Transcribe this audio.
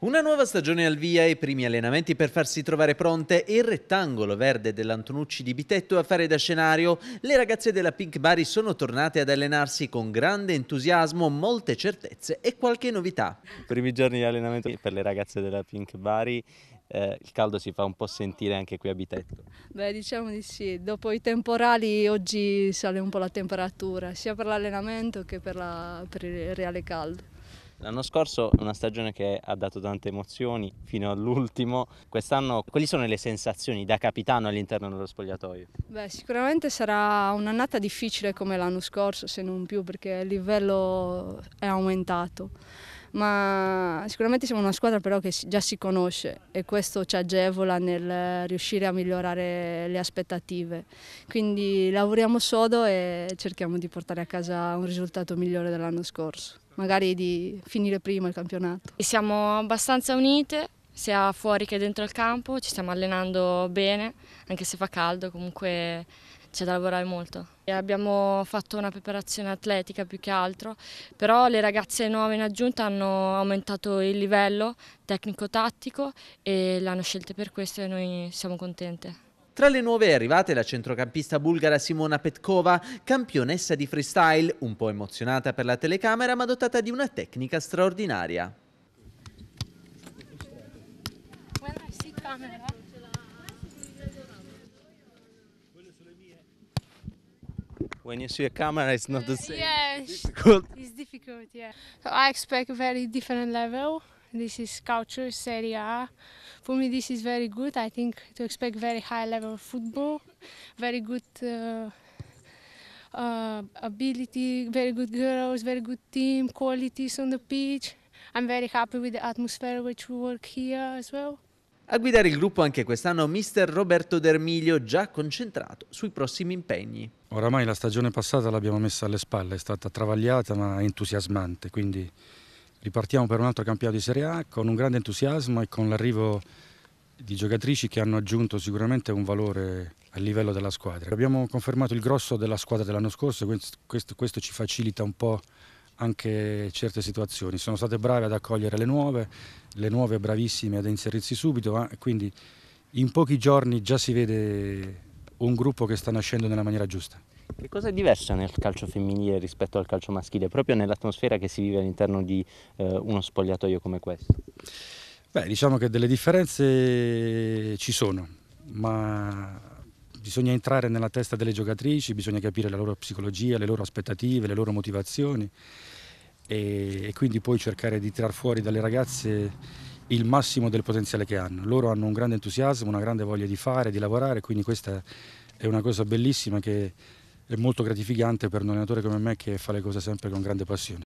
Una nuova stagione al via e i primi allenamenti per farsi trovare pronte e il rettangolo verde dell'Antonucci di Bitetto a fare da scenario. Le ragazze della Pink Bari sono tornate ad allenarsi con grande entusiasmo, molte certezze e qualche novità. I primi giorni di allenamento per le ragazze della Pink Bari eh, il caldo si fa un po' sentire anche qui a Bitetto. Beh, diciamo di sì, dopo i temporali oggi sale un po' la temperatura, sia per l'allenamento che per, la, per il reale caldo. L'anno scorso è una stagione che ha dato tante emozioni fino all'ultimo. Quest'anno quali sono le sensazioni da capitano all'interno dello spogliatoio? Beh, sicuramente sarà un'annata difficile come l'anno scorso, se non più, perché il livello è aumentato ma sicuramente siamo una squadra però che già si conosce e questo ci agevola nel riuscire a migliorare le aspettative. Quindi lavoriamo sodo e cerchiamo di portare a casa un risultato migliore dell'anno scorso, magari di finire prima il campionato. Siamo abbastanza unite, sia fuori che dentro il campo, ci stiamo allenando bene, anche se fa caldo comunque c'è da lavorare molto. E abbiamo fatto una preparazione atletica più che altro, però le ragazze nuove in aggiunta hanno aumentato il livello tecnico-tattico e l'hanno scelta per questo e noi siamo contente. Tra le nuove è arrivate la centrocampista bulgara Simona Petkova, campionessa di freestyle, un po' emozionata per la telecamera ma dotata di una tecnica straordinaria. When you see a camera, it's not the same. Yeah, it's difficult. It's difficult, yeah. So I expect a very different level. This is culture, Serie A. For me, this is very good. I think to expect very high level football, very good uh, uh, ability, very good girls, very good team, qualities on the pitch. I'm very happy with the atmosphere which we work here as well. A guidare il gruppo anche quest'anno mister Roberto Dermiglio, già concentrato sui prossimi impegni. Oramai la stagione passata l'abbiamo messa alle spalle, è stata travagliata ma entusiasmante, quindi ripartiamo per un altro campionato di Serie A con un grande entusiasmo e con l'arrivo di giocatrici che hanno aggiunto sicuramente un valore a livello della squadra. Abbiamo confermato il grosso della squadra dell'anno scorso, questo, questo ci facilita un po' anche certe situazioni. Sono state brave ad accogliere le nuove, le nuove bravissime ad inserirsi subito, quindi in pochi giorni già si vede un gruppo che sta nascendo nella maniera giusta. Che cosa è diversa nel calcio femminile rispetto al calcio maschile, proprio nell'atmosfera che si vive all'interno di eh, uno spogliatoio come questo? Beh, diciamo che delle differenze ci sono, ma bisogna entrare nella testa delle giocatrici, bisogna capire la loro psicologia, le loro aspettative, le loro motivazioni e, e quindi poi cercare di tirar fuori dalle ragazze il massimo del potenziale che hanno. Loro hanno un grande entusiasmo, una grande voglia di fare, di lavorare, quindi questa è una cosa bellissima che è molto gratificante per un allenatore come me che fa le cose sempre con grande passione.